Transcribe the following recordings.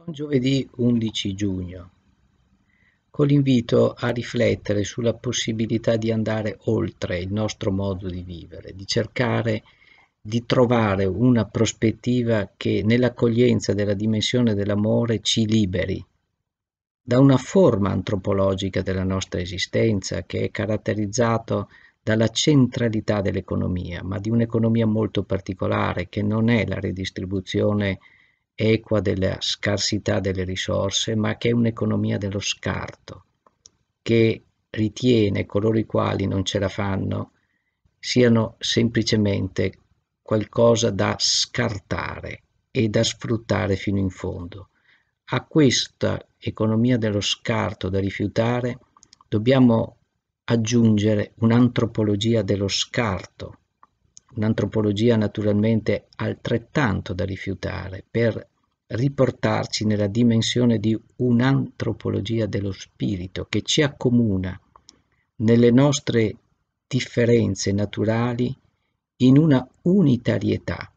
Buon giovedì 11 giugno, con l'invito a riflettere sulla possibilità di andare oltre il nostro modo di vivere, di cercare di trovare una prospettiva che nell'accoglienza della dimensione dell'amore ci liberi da una forma antropologica della nostra esistenza che è caratterizzata dalla centralità dell'economia, ma di un'economia molto particolare che non è la redistribuzione equa della scarsità delle risorse, ma che è un'economia dello scarto, che ritiene coloro i quali non ce la fanno siano semplicemente qualcosa da scartare e da sfruttare fino in fondo. A questa economia dello scarto da rifiutare dobbiamo aggiungere un'antropologia dello scarto un'antropologia naturalmente altrettanto da rifiutare per riportarci nella dimensione di un'antropologia dello spirito che ci accomuna nelle nostre differenze naturali in una unitarietà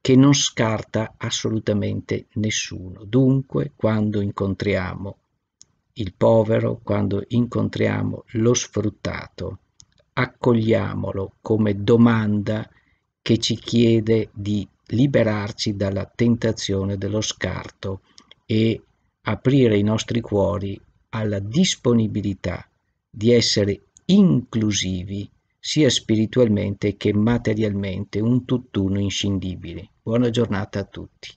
che non scarta assolutamente nessuno. Dunque, quando incontriamo il povero, quando incontriamo lo sfruttato, accogliamolo come domanda che ci chiede di liberarci dalla tentazione dello scarto e aprire i nostri cuori alla disponibilità di essere inclusivi sia spiritualmente che materialmente, un tutt'uno inscindibile. Buona giornata a tutti.